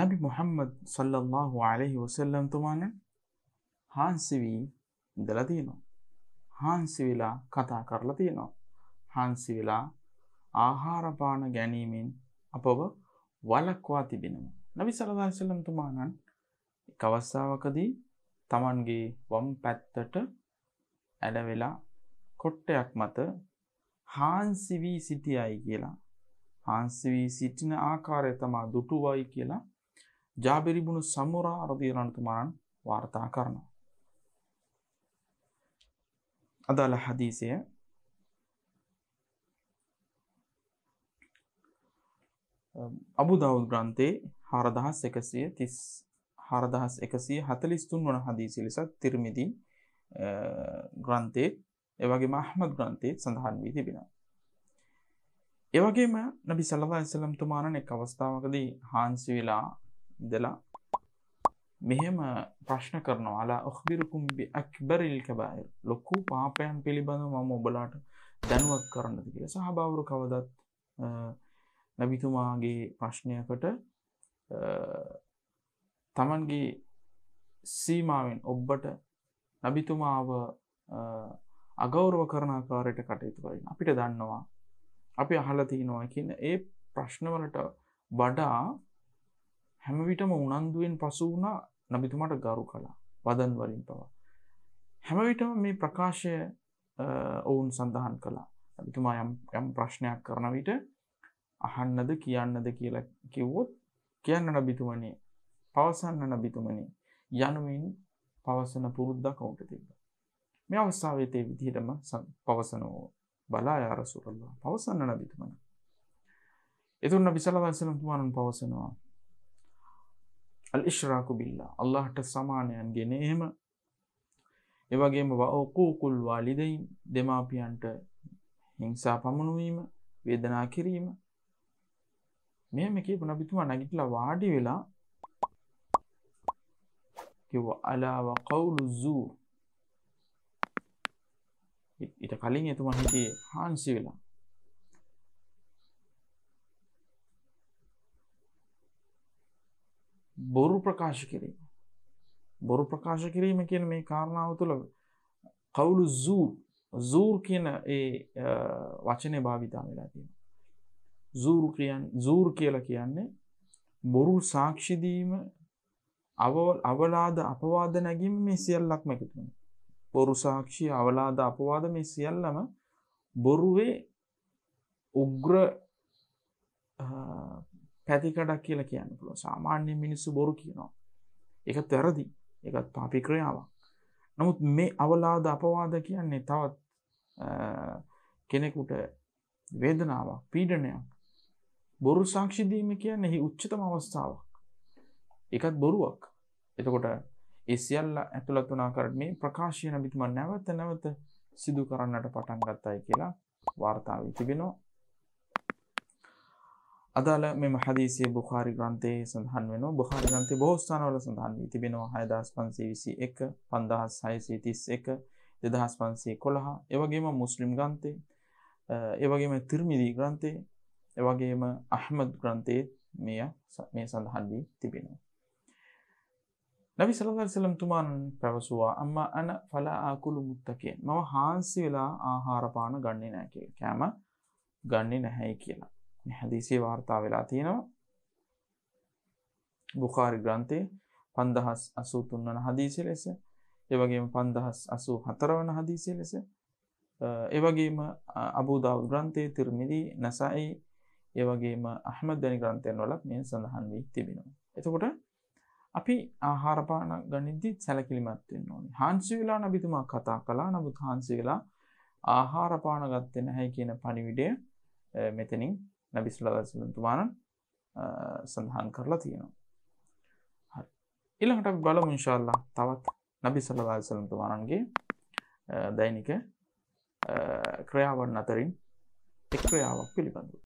නබි මොහම්මද් සල්ලල්له අලෙහි වසල්ලම් තුමාන හාන්සිවී ඉඳලා තියෙනවා. හාන්සි වෙලා කතා කරලා තියෙනවා. හාන්සි වෙලා ආහාරපාන ගැනීමෙන් අපව වලක්වා තිබෙනවා. නබි සලදාසල්ලම් තුමානන් අවස්සාාවකදී තමන්ගේ වම් පැත්තට ඇඩවෙලා කොට්ටයක් මත හාන්සිවී සිටියයි කියලා හාන්සිවී සිටින ආකාරය තමා දුටුවයි කියලා ජාබිරිබුණු සම්මුරා අරදියරණතුමාන් වාර්තා කරනවා. අදාළ හදීසය අබු දවුල් ග්‍රන්ථේ හාරදහස් එකසිය තිස් හාරදහස් එකසිය හතලිස්තුන් වන හදීසි ලෙසත් තිරමිදී ග්‍රන්ථේ එවගේ මහමද ග්‍රන්ථේ සඳහන් වී තිබෙන. එවගේම නබි සල්ලා ඇසලම් තුමානන එක් අවස්ථාවකදී හාන්සි වෙලා ඉදලා මෙහෙම ප්‍රශ්න කරනවා අලා ඔහබිරුකුම්බි අක්බරිල් කබාය ලොකු පාපයන් පිළිබඳව මම ඔබලාට දැනුවත් කරන්නද කියල සහභාවරු කවදත් නැබිතුමාගේ ප්‍රශ්නයකට තමන්ගේ සීමාවෙන් ඔබ්බට නැබිතුමාව අගෞරව කරණකාරයට කටයුතු කරින් අපිට දන්නවා අපි අහලතිී නොවකින්න ඒ ප්‍රශ්නවලට වඩා හැමවිටම උනන්දුවෙන් පසු වුණා නබිතුමාට ගරු කලා වදන් වලින් පවා. හැමවිටම මේ ප්‍රකාශය ඔවුන් සඳහන් කලා ඇතුමා යම් ප්‍රශ්නයක් කරන විට අහන්නද කියන්නද කියලා කිව්වොත් කියන්න නබිතුමනේ පවසන්න නබිතුමනේ යනුවෙන් පවසන පුරුද්දක් ඔවුන්ට තිබ්බ. මේ අවස්ථාවේ තේ විදිහටම පවසනෝ බලා යා රසූලුල්ලාහ පවසන්න නබිතුමනේ. එතුන් නබි සල්ලල්ලාහු අලයිහි වසල්ලම් පවසනවා අල් ඉශ්රාකු බිල්ලා අල්ලාහට සමානයන් ගෙනහෙම එවගේම වඔකූකුල් වාලිදයින් දෙමාපියන්ට හිංසා පමණුවීම වේදනා කිරීම මේ මේකේ පුනබිතුමා නැගිටලා වාඩි වෙලා කිව්ව අලාව කවුලු සූ ඊට කලින් එතුමා හිටියේ හාන්සි වෙලා බොරු ප්‍රකාශ කිරීම. බොරු ප්‍රකාශ කිරීම කියන මේ කාරණාව තුළ කවුලු සූ සූර් කියන ඒ වචනය භාවිතා වෙලා තියෙන. සූර් කියන් සූර් කියලා කියන්නේ බොරු සාක්ෂිදීම අවලාද අපවාද නැගීම මේ සියල්ලක්ම එකතුන. බොරු සාක්ෂි අවලාද අපවාද මේ සියල්ලම බොරුවේ උග්‍ර පැතිකඩක් කියලා කියන්න පුළුව සාමාන්‍ය මිනිස්සු බොරු කියනවා එක තැරදි එකත් පාපි ක්‍රියාවක් නමුත් මේ අවලාද අපවාද කියන්නේ තවත් කෙනෙකුට වේදනාවක් පීඩනයක් බොරු සාක්ෂිදීම කියන්න එහි උච්චතම අවස්ථාවක් එකත් බොරුවක් එතකොට එසිල්ල ඇතුළත් වනා කරට මේ ප්‍රකාශයන බිතුම නැවත නැවත සිදු කරන්නට පටන් ගත්තයි කියලා වාර්තාාව තිබෙනවා අදාළ මෙම හදීසිය බුහාරි ග්‍රන්ථයේ සඳහන් වෙන බුහාරි ග්‍රන්ථය බොහෝ ස්ථානවල සඳහන් වී තිබෙනවා 6521 5631 2511 එවැගේම මුස්ලිම් ග්‍රන්ථය එවැගේම තිර්මිදි ග්‍රන්ථය එවැගේම අහ්මද් ග්‍රන්ථයේ මෙය මේ සඳහන් වී තිබෙනවා නබි සල්ලල්ලාහු අලයිහි වසල්ලම් තුමාන් පැවසුවා අම්මා අන ෆලා ආකුලු මුත්තකියන් මම හාන්සි වෙලා ආහාර පාන ගන්නේ නැහැ කියලා කෑම ගන්නේ නැහැයි කියලා හැදිසිය වාර්තා වෙලා තියෙනවා බුකාරි ග්‍රන්ථය පන්දහස් අසූ තුන්වන හදීසි ලෙස එවගේම පන්දහස් අසූ හතරවන හදීසි ලෙස එවගේම අබූදාව ග්‍රන්ථය තිර්මිදී නැසයි ඒවගේම අහමදදනි ග්‍රන්ථයන් වලත් මේ සඳහන් වී තිබෙනවා. එතකොට අපි ආහාරපාන ගනිදදි සැලකිලිමත්වෙන් ඕනි හන්සි වෙලා නබිතුමා කතා කලා නබුත් හන්සි වෙලා ආහාරපාන ගත්තෙන හැයි කියන පණිවිඩය මෙතනින් නැබිස්ලදතුමාණන් සඳහන් කරලා තියෙනවා ඉළඟට බලමු ඉංශාල්ලා තවත් නබි සලදාසලතුමාණන්ගේ දෛනික ක්‍රියාවන් අතරින් එක් ක්‍රියාවක් පිළිබඳු